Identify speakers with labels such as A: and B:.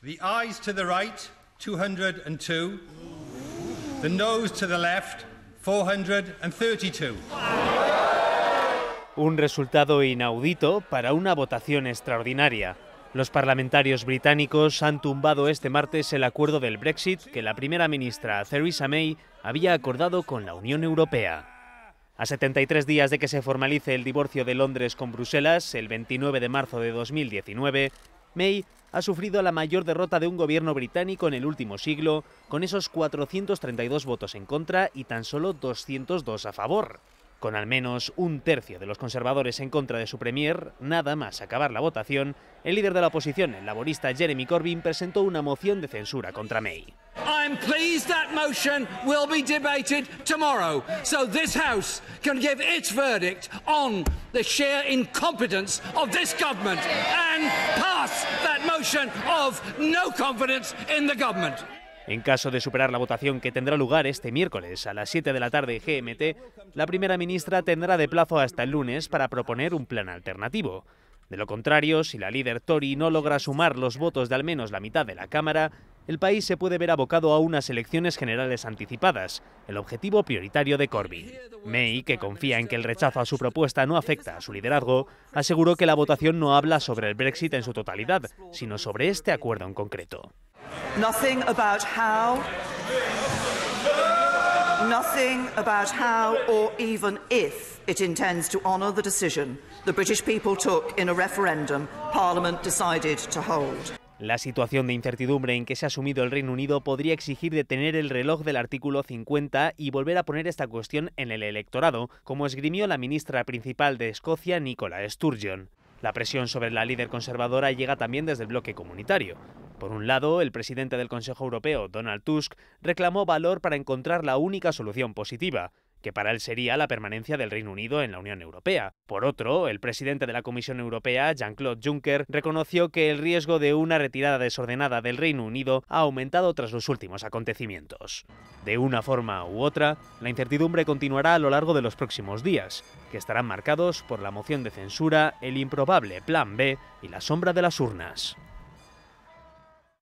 A: The eyes to the right, 202. The nose to the left, 432.
B: Un resultado inaudito para una votación extraordinaria. Los parlamentarios británicos han tumbado este martes el acuerdo del Brexit que la primera ministra Theresa May había acordado con la Unión Europea. A 73 días de que se formalice el divorcio de Londres con Bruselas, el 29 de marzo de 2019, May ha sufrido la mayor derrota de un gobierno británico en el último siglo, con esos 432 votos en contra y tan solo 202 a favor. Con al menos un tercio de los conservadores en contra de su premier, nada más acabar la votación, el líder de la oposición, el laborista Jeremy Corbyn, presentó una moción de censura contra May.
A: I'm pleased that motion will be debated tomorrow, so this House can give its verdict on the sheer incompetence of this government and pass that motion of no confidence in the government.
B: En caso de superar la votación que tendrá lugar este miércoles a las 7 de la tarde GMT, la primera ministra tendrá de plazo hasta el lunes para proponer un plan alternativo. De lo contrario, si la líder Tory no logra sumar los votos de al menos la mitad de la Cámara, el país se puede ver abocado a unas elecciones generales anticipadas, el objetivo prioritario de Corbyn. May, que confía en que el rechazo a su propuesta no afecta a su liderazgo, aseguró que la votación no habla sobre el Brexit en su totalidad, sino sobre este acuerdo en concreto.
A: Nothing about how. Nothing about how or even if it intends to honour the decision the British people took in a referendum Parliament decided to hold.
B: La situación de incertidumbre en que se ha asumido el Reino Unido podría exigir detener el reloj del artículo 50 y volver a poner esta cuestión en el electorado, como esgrimió la ministra principal de Escocia, Nicola Sturgeon. La presión sobre la líder conservadora llega también desde el bloque comunitario. Por un lado, el presidente del Consejo Europeo, Donald Tusk, reclamó valor para encontrar la única solución positiva, que para él sería la permanencia del Reino Unido en la Unión Europea. Por otro, el presidente de la Comisión Europea, Jean-Claude Juncker, reconoció que el riesgo de una retirada desordenada del Reino Unido ha aumentado tras los últimos acontecimientos. De una forma u otra, la incertidumbre continuará a lo largo de los próximos días, que estarán marcados por la moción de censura, el improbable Plan B y la sombra de las urnas.